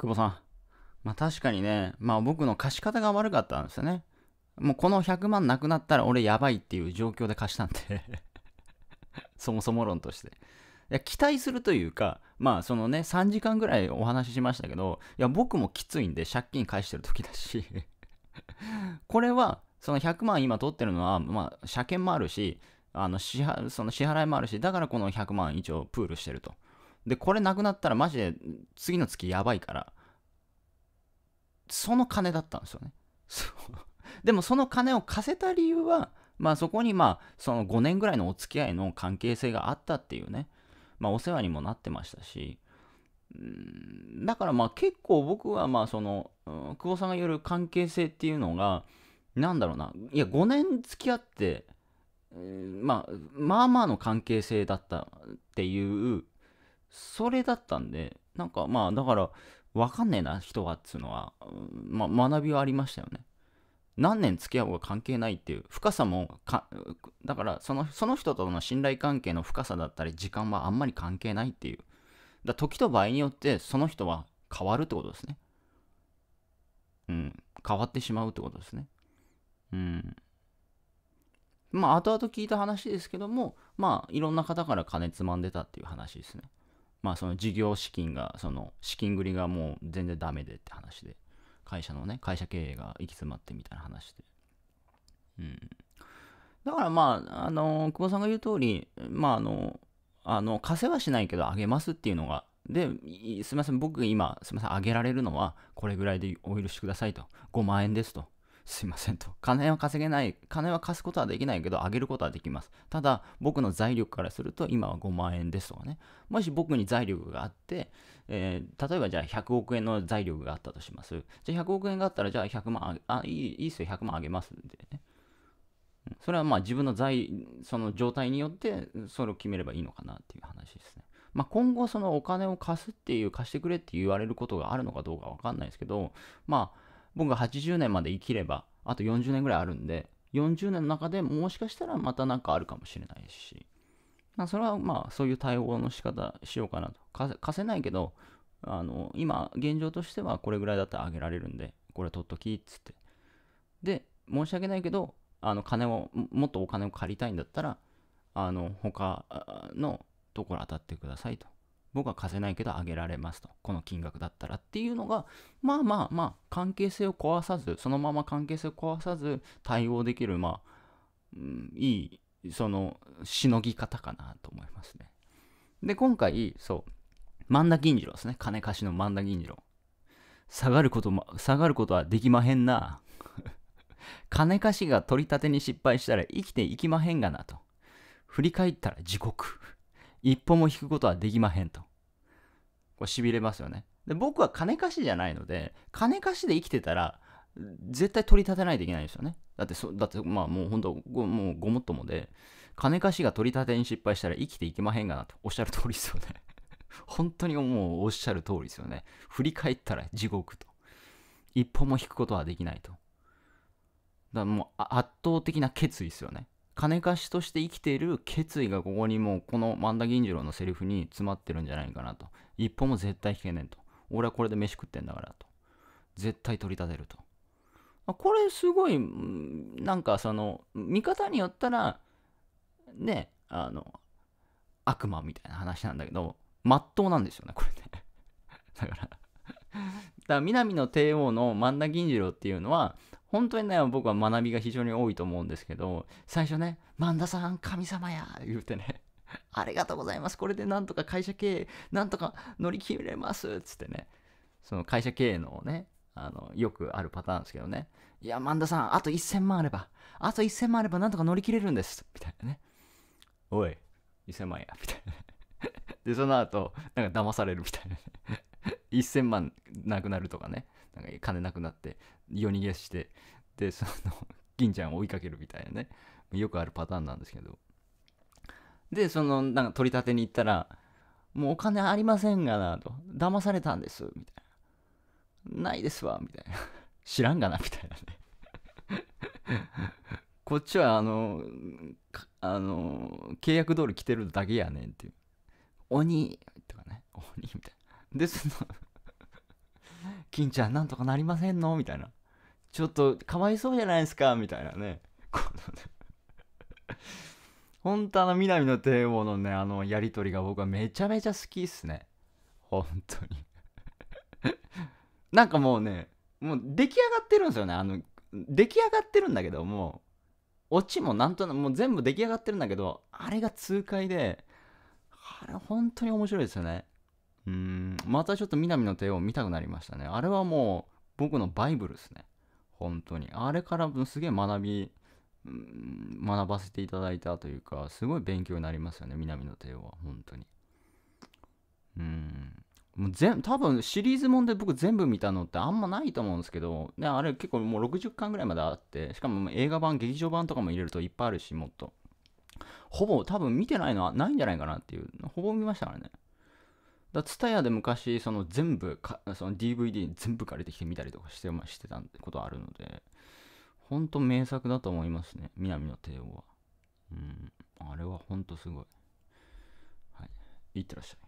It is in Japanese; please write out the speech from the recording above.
久保さん。まあ確かにね、まあ僕の貸し方が悪かったんですよね。もうこの100万なくなったら俺やばいっていう状況で貸したんで そもそも論として。いや期待するというか、まあそのね、3時間ぐらいお話ししましたけど、いや僕もきついんで借金返してる時だし これはその100万今取ってるのは、まあ車検もあるし、あの支払その支払いもあるし、だからこの100万一応プールしてると。で、これなくなったらマジで次の月やばいから、その金だったんですよね。でもその金を貸せた理由は、まあそこにまあその5年ぐらいのお付き合いの関係性があったっていうね、まあお世話にもなってましたし、うんだからまあ結構僕はまあその、うん、久保さんが言う関係性っていうのが、なんだろうな、いや5年付き合って、ままあまあの関係性だったっていうそれだったんで、なんかまあ、だから、わかんねえな、人はっつうのは、まあ、学びはありましたよね。何年付き合うが関係ないっていう深さもだからそのその人との信頼関係の深さだったり時間はあんまり関係ないっていうだ時と場合によってその人は変わるってことですねうん変わってしまうってことですねうんまあ後々聞いた話ですけどもまあいろんな方から金つまんでたっていう話ですねまあその事業資金が、その資金繰りがもう全然ダメでって話で、会社のね、会社経営が行き詰まってみたいな話で。うん。だからまあ、あの久保さんが言う通り、まああの、あの、稼はしないけどあげますっていうのが、で、すみません、僕今、すみません、あげられるのは、これぐらいでお許しくださいと。5万円ですと。すいませんと。金は稼げない、金は貸すことはできないけど、あげることはできます。ただ、僕の財力からすると、今は5万円ですとかね。もし僕に財力があって、えー、例えばじゃあ100億円の財力があったとします。じゃあ100億円があったら、じゃあ100万ああ、いい、いいっすよ、100万あげますんでね。それはまあ自分の財、その状態によって、それを決めればいいのかなっていう話ですね。まあ、今後そのお金を貸すっていう、貸してくれって言われることがあるのかどうかわかんないですけど、まあ、僕が80年まで生きれば、あと40年ぐらいあるんで、40年の中でもしかしたらまた何かあるかもしれないし、まあ、それはまあそういう対応の仕方しようかなと。貸せないけど、あの、今、現状としてはこれぐらいだったらあげられるんで、これ取っとき、っつって。で、申し訳ないけど、あの、金を、もっとお金を借りたいんだったら、あの、他のところ当たってくださいと。僕は貸せないけどあげられますと。この金額だったらっていうのが、まあまあまあ、関係性を壊さず、そのまま関係性を壊さず対応できる、まあ、ん、いい、その、しのぎ方かなと思いますね。で、今回、そう、万田銀次郎ですね。金貸しの万田銀次郎。下がることも、下がることはできまへんな。金貸しが取り立てに失敗したら生きていきまへんがなと。振り返ったら地獄。一歩も引くことはできまへんと。こう痺れますよね。で、僕は金貸しじゃないので、金貸しで生きてたら、絶対取り立てないといけないんですよね。だってそ、だって、まあもう本当ご、もうごもっともで、金貸しが取り立てに失敗したら生きていけまへんがなとおっしゃる通りですよね。本当にもうおっしゃる通りですよね。振り返ったら地獄と。一歩も引くことはできないと。だからもう圧倒的な決意ですよね。金貸しとして生きている決意がここにもうこの万田銀次郎のセリフに詰まってるんじゃないかなと一歩も絶対引けねえと俺はこれで飯食ってんだからと絶対取り立てるとこれすごいなんかその見方によったらねあの悪魔みたいな話なんだけど真っ当うなんですよねこれね だからだから南の帝王の万田銀次郎っていうのは本当にね、僕は学びが非常に多いと思うんですけど、最初ね、ン田さん、神様や言うてね、ありがとうございます。これでなんとか会社経営、なんとか乗り切れますつってね、その会社経営のね、あの、よくあるパターンですけどね、いや、万田さん、あと1000万あれば、あと1000万あればなんとか乗り切れるんです。みたいなね。おい、1000万や。みたいな。で、その後、なんか騙されるみたいな。1000万なくなるとかね。金なくなって夜逃げしてでその銀ちゃんを追いかけるみたいなねよくあるパターンなんですけどでそのなんか取り立てに行ったらもうお金ありませんがなと騙されたんですみたいなないですわみたいな 知らんがなみたいなね こっちはあのあの契約通り来てるだけやねんっていう鬼とかね鬼みたいなでその金ちゃんなんとかなりませんのみたいな。ちょっとかわいそうじゃないですかみたいな ね。本当あの南の帝王のね、あのやり取りが僕はめちゃめちゃ好きっすね。本当に なんかもうね、もう出来上がってるんですよね。あの、出来上がってるんだけど、もオチもなんとなく、もう全部出来上がってるんだけど、あれが痛快で、あれ本当に面白いですよね。うーん。またちょっと南の帝王見たくなりましたね。あれはもう僕のバイブルですね。本当に。あれからすげえ学び、うん、学ばせていただいたというか、すごい勉強になりますよね、南の帝王は。本当に。うん。もう全多分シリーズもんで僕全部見たのってあんまないと思うんですけど、ね、あれ結構もう60巻ぐらいまであって、しかも映画版、劇場版とかも入れるといっぱいあるし、もっと。ほぼ多分見てないのはないんじゃないかなっていう、ほぼ見ましたからね。だツタで昔、その全部か、その DVD 全部借りてきて見たりとかして、ましてたことあるので、ほんと名作だと思いますね。南の帝王は。うん。あれはほんとすごい。はい。いってらっしゃい。